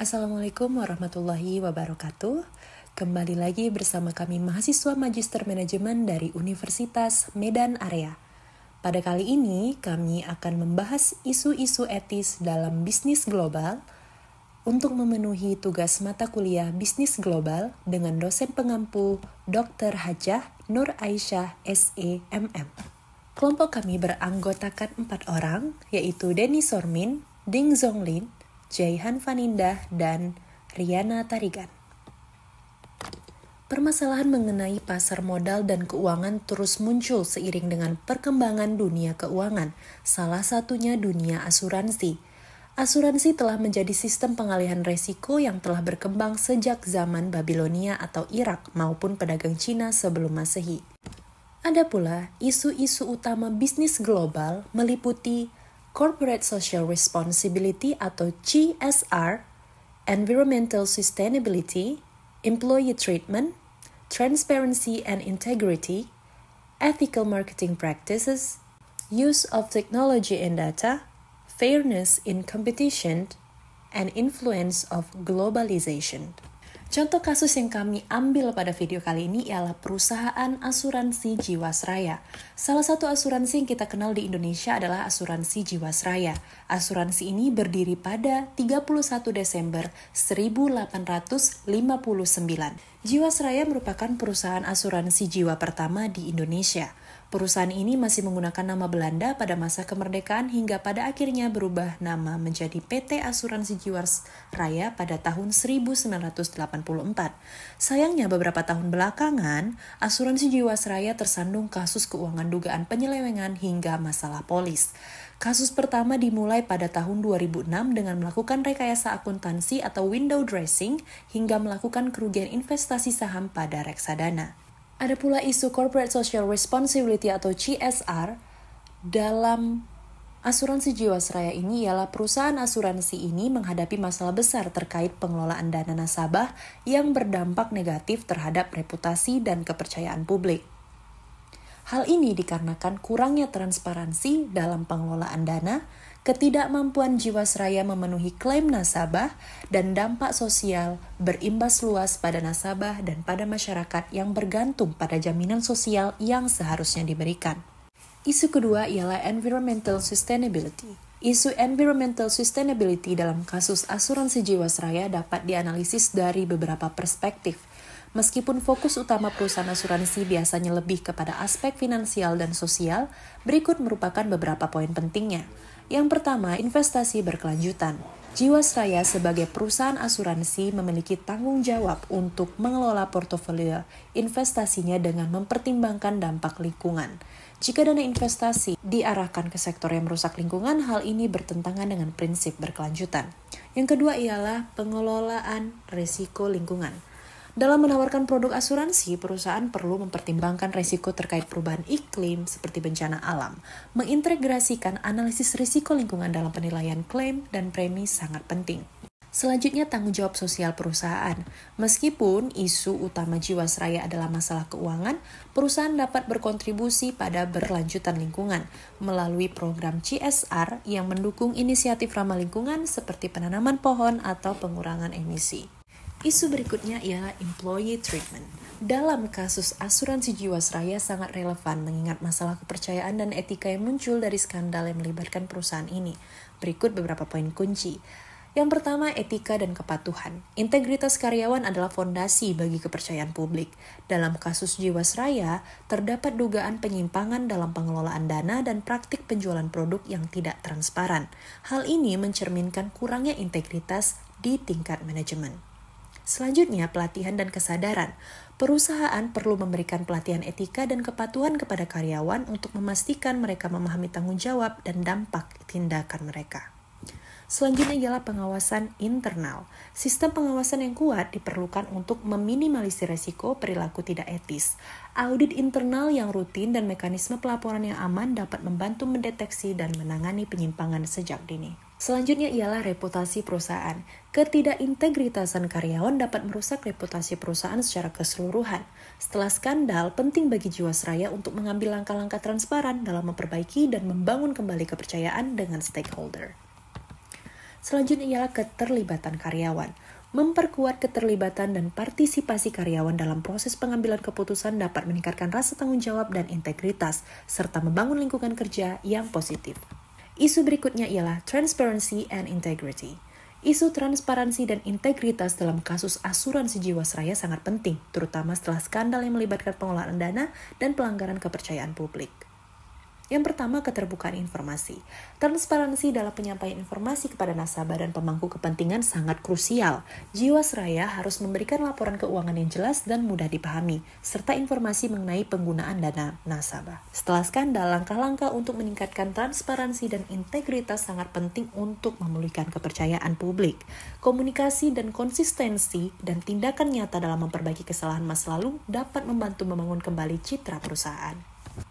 Assalamualaikum warahmatullahi wabarakatuh. Kembali lagi bersama kami mahasiswa Magister Manajemen dari Universitas Medan Area. Pada kali ini kami akan membahas isu-isu etis dalam bisnis global untuk memenuhi tugas mata kuliah bisnis global dengan dosen pengampu Dr. Hajah Nur Aisyah SEMM. Kelompok kami beranggotakan empat orang, yaitu Denny Sormin, Ding Zonglin, Jaihan Vanindah, dan Riana Tarigan. Permasalahan mengenai pasar modal dan keuangan terus muncul seiring dengan perkembangan dunia keuangan, salah satunya dunia asuransi. Asuransi telah menjadi sistem pengalihan resiko yang telah berkembang sejak zaman Babilonia atau Irak maupun pedagang Cina sebelum Masehi. Ada pula isu-isu utama bisnis global meliputi corporate social responsibility atau CSR, environmental sustainability, employee treatment, transparency and integrity, ethical marketing practices, use of technology and data, fairness in competition, and influence of globalization. Contoh kasus yang kami ambil pada video kali ini ialah perusahaan asuransi Jiwasraya. Salah satu asuransi yang kita kenal di Indonesia adalah asuransi Jiwasraya. Asuransi ini berdiri pada 31 Desember 1859. Jiwasraya merupakan perusahaan asuransi jiwa pertama di Indonesia. Perusahaan ini masih menggunakan nama Belanda pada masa kemerdekaan hingga pada akhirnya berubah nama menjadi PT Asuransi Jiwasraya pada tahun 1984. Sayangnya beberapa tahun belakangan, Asuransi Jiwasraya tersandung kasus keuangan dugaan penyelewengan hingga masalah polis. Kasus pertama dimulai pada tahun 2006 dengan melakukan rekayasa akuntansi atau window dressing hingga melakukan kerugian investasi saham pada reksadana. Ada pula isu corporate social responsibility atau CSR dalam asuransi Jiwasraya ini ialah perusahaan asuransi ini menghadapi masalah besar terkait pengelolaan dana nasabah yang berdampak negatif terhadap reputasi dan kepercayaan publik. Hal ini dikarenakan kurangnya transparansi dalam pengelolaan dana ketidakmampuan Jiwasraya memenuhi klaim nasabah dan dampak sosial berimbas luas pada nasabah dan pada masyarakat yang bergantung pada jaminan sosial yang seharusnya diberikan. Isu kedua ialah environmental sustainability. Isu environmental sustainability dalam kasus asuransi Jiwasraya dapat dianalisis dari beberapa perspektif. Meskipun fokus utama perusahaan asuransi biasanya lebih kepada aspek finansial dan sosial, berikut merupakan beberapa poin pentingnya. Yang pertama, investasi berkelanjutan. Jiwasraya sebagai perusahaan asuransi memiliki tanggung jawab untuk mengelola portofolio investasinya dengan mempertimbangkan dampak lingkungan. Jika dana investasi diarahkan ke sektor yang merusak lingkungan, hal ini bertentangan dengan prinsip berkelanjutan. Yang kedua ialah pengelolaan risiko lingkungan. Dalam menawarkan produk asuransi, perusahaan perlu mempertimbangkan risiko terkait perubahan iklim seperti bencana alam. Mengintegrasikan analisis risiko lingkungan dalam penilaian klaim dan premi sangat penting. Selanjutnya tanggung jawab sosial perusahaan. Meskipun isu utama Jiwasraya adalah masalah keuangan, perusahaan dapat berkontribusi pada berlanjutan lingkungan melalui program CSR yang mendukung inisiatif ramah lingkungan seperti penanaman pohon atau pengurangan emisi. Isu berikutnya ialah employee treatment. Dalam kasus asuransi Jiwasraya sangat relevan mengingat masalah kepercayaan dan etika yang muncul dari skandal yang melibatkan perusahaan ini. Berikut beberapa poin kunci. Yang pertama, etika dan kepatuhan. Integritas karyawan adalah fondasi bagi kepercayaan publik. Dalam kasus Jiwasraya, terdapat dugaan penyimpangan dalam pengelolaan dana dan praktik penjualan produk yang tidak transparan. Hal ini mencerminkan kurangnya integritas di tingkat manajemen. Selanjutnya, pelatihan dan kesadaran. Perusahaan perlu memberikan pelatihan etika dan kepatuhan kepada karyawan untuk memastikan mereka memahami tanggung jawab dan dampak tindakan mereka. Selanjutnya ialah pengawasan internal. Sistem pengawasan yang kuat diperlukan untuk meminimalisir risiko perilaku tidak etis. Audit internal yang rutin dan mekanisme pelaporan yang aman dapat membantu mendeteksi dan menangani penyimpangan sejak dini. Selanjutnya ialah reputasi perusahaan. Ketidakintegritasan karyawan dapat merusak reputasi perusahaan secara keseluruhan. Setelah skandal, penting bagi Jiwasraya untuk mengambil langkah-langkah transparan dalam memperbaiki dan membangun kembali kepercayaan dengan stakeholder. Selanjutnya ialah keterlibatan karyawan. Memperkuat keterlibatan dan partisipasi karyawan dalam proses pengambilan keputusan dapat meningkatkan rasa tanggung jawab dan integritas, serta membangun lingkungan kerja yang positif. Isu berikutnya ialah transparency and integrity. Isu transparansi dan integritas dalam kasus asuransi Jiwasraya sangat penting, terutama setelah skandal yang melibatkan pengelolaan dana dan pelanggaran kepercayaan publik. Yang pertama, keterbukaan informasi. Transparansi dalam penyampaian informasi kepada nasabah dan pemangku kepentingan sangat krusial. Jiwasraya harus memberikan laporan keuangan yang jelas dan mudah dipahami, serta informasi mengenai penggunaan dana nasabah. Setelah skandal, langkah-langkah untuk meningkatkan transparansi dan integritas sangat penting untuk memulihkan kepercayaan publik. Komunikasi dan konsistensi dan tindakan nyata dalam memperbaiki kesalahan masa lalu dapat membantu membangun kembali citra perusahaan.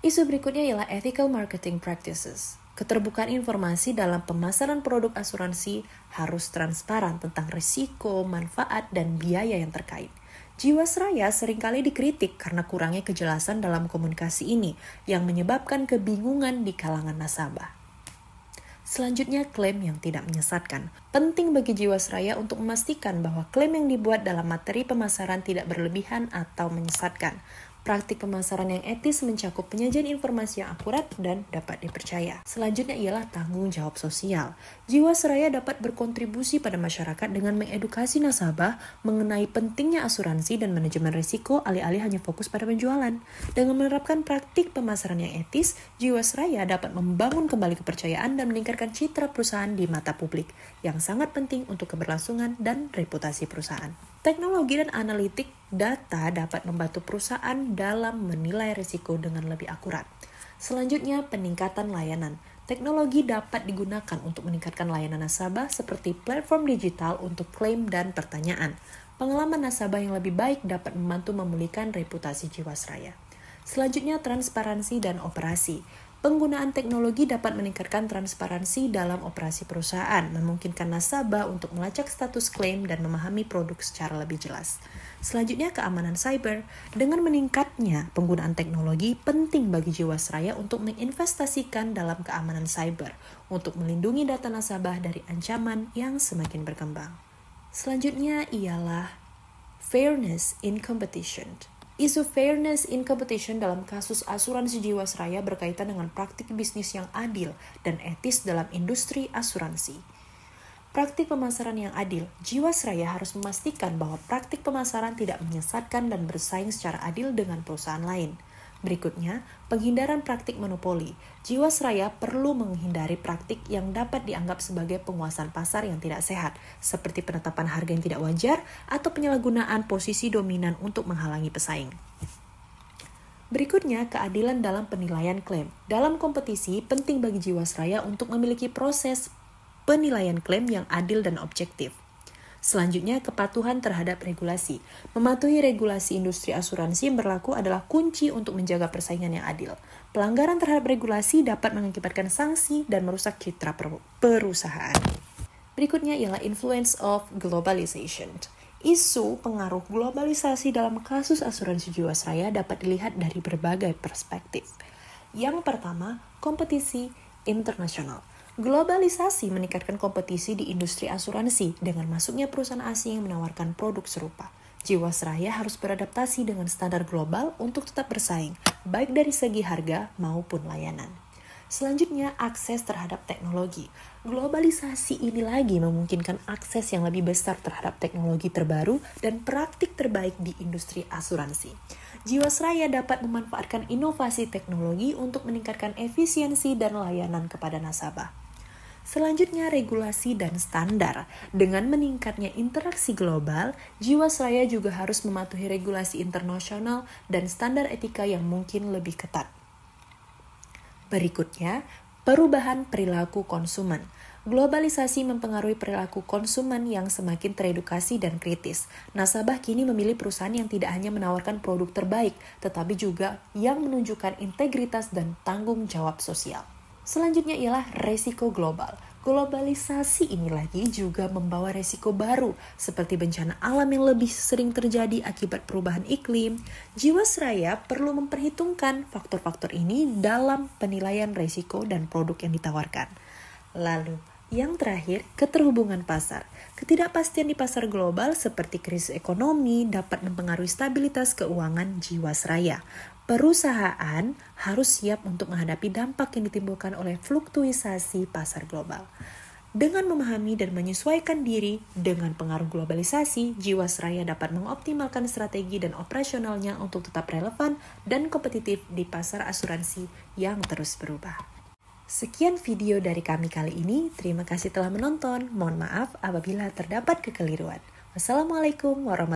Isu berikutnya ialah ethical marketing practices. Keterbukaan informasi dalam pemasaran produk asuransi harus transparan tentang risiko, manfaat, dan biaya yang terkait. Jiwasraya seringkali dikritik karena kurangnya kejelasan dalam komunikasi ini yang menyebabkan kebingungan di kalangan nasabah. Selanjutnya, klaim yang tidak menyesatkan. Penting bagi Jiwasraya untuk memastikan bahwa klaim yang dibuat dalam materi pemasaran tidak berlebihan atau menyesatkan. Praktik pemasaran yang etis mencakup penyajian informasi yang akurat dan dapat dipercaya. Selanjutnya ialah tanggung jawab sosial. Jiwa seraya dapat berkontribusi pada masyarakat dengan mengedukasi nasabah mengenai pentingnya asuransi dan manajemen risiko alih-alih hanya fokus pada penjualan. Dengan menerapkan praktik pemasaran yang etis, jiwa seraya dapat membangun kembali kepercayaan dan meningkatkan citra perusahaan di mata publik yang sangat penting untuk keberlangsungan dan reputasi perusahaan. Teknologi dan analitik data dapat membantu perusahaan dalam menilai risiko dengan lebih akurat. Selanjutnya, peningkatan layanan. Teknologi dapat digunakan untuk meningkatkan layanan nasabah seperti platform digital untuk klaim dan pertanyaan. Pengalaman nasabah yang lebih baik dapat membantu memulihkan reputasi Jiwasraya. Selanjutnya, transparansi dan operasi. Penggunaan teknologi dapat meningkatkan transparansi dalam operasi perusahaan, memungkinkan nasabah untuk melacak status klaim dan memahami produk secara lebih jelas. Selanjutnya, keamanan cyber. Dengan meningkatnya penggunaan teknologi, penting bagi Jiwasraya untuk menginvestasikan dalam keamanan cyber untuk melindungi data nasabah dari ancaman yang semakin berkembang. Selanjutnya ialah fairness in competition. Isu fairness in competition dalam kasus asuransi Jiwasraya berkaitan dengan praktik bisnis yang adil dan etis dalam industri asuransi. Praktik pemasaran yang adil, Jiwasraya harus memastikan bahwa praktik pemasaran tidak menyesatkan dan bersaing secara adil dengan perusahaan lain. Berikutnya, penghindaran praktik monopoli. Jiwasraya perlu menghindari praktik yang dapat dianggap sebagai penguasaan pasar yang tidak sehat, seperti penetapan harga yang tidak wajar atau penyalahgunaan posisi dominan untuk menghalangi pesaing. Berikutnya, keadilan dalam penilaian klaim. Dalam kompetisi, penting bagi Jiwasraya untuk memiliki proses penilaian klaim yang adil dan objektif. Selanjutnya, kepatuhan terhadap regulasi. Mematuhi regulasi industri asuransi yang berlaku adalah kunci untuk menjaga persaingan yang adil. Pelanggaran terhadap regulasi dapat mengakibatkan sanksi dan merusak citra perusahaan. Berikutnya ialah influence of globalization. Isu pengaruh globalisasi dalam kasus asuransi jiwasraya dapat dilihat dari berbagai perspektif. Yang pertama, kompetisi internasional. Globalisasi meningkatkan kompetisi di industri asuransi dengan masuknya perusahaan asing yang menawarkan produk serupa. Jiwasraya harus beradaptasi dengan standar global untuk tetap bersaing, baik dari segi harga maupun layanan. Selanjutnya, akses terhadap teknologi. Globalisasi ini lagi memungkinkan akses yang lebih besar terhadap teknologi terbaru dan praktik terbaik di industri asuransi. Jiwasraya dapat memanfaatkan inovasi teknologi untuk meningkatkan efisiensi dan layanan kepada nasabah. Selanjutnya regulasi dan standar. Dengan meningkatnya interaksi global, Jiwasraya juga harus mematuhi regulasi internasional dan standar etika yang mungkin lebih ketat. Berikutnya, perubahan perilaku konsumen. Globalisasi mempengaruhi perilaku konsumen yang semakin teredukasi dan kritis. Nasabah kini memilih perusahaan yang tidak hanya menawarkan produk terbaik, tetapi juga yang menunjukkan integritas dan tanggung jawab sosial. Selanjutnya ialah resiko global. Globalisasi ini lagi juga membawa resiko baru seperti bencana alam yang lebih sering terjadi akibat perubahan iklim. Jiwasraya perlu memperhitungkan faktor-faktor ini dalam penilaian resiko dan produk yang ditawarkan. Lalu, yang terakhir, keterhubungan pasar. Ketidakpastian di pasar global seperti krisis ekonomi dapat mempengaruhi stabilitas keuangan jiwasraya perusahaan harus siap untuk menghadapi dampak yang ditimbulkan oleh fluktuasi pasar global. Dengan memahami dan menyesuaikan diri dengan pengaruh globalisasi, Jiwasraya dapat mengoptimalkan strategi dan operasionalnya untuk tetap relevan dan kompetitif di pasar asuransi yang terus berubah. Sekian video dari kami kali ini. Terima kasih telah menonton. Mohon maaf apabila terdapat kekeliruan. Wassalamualaikum warahmatullahi wabarakatuh.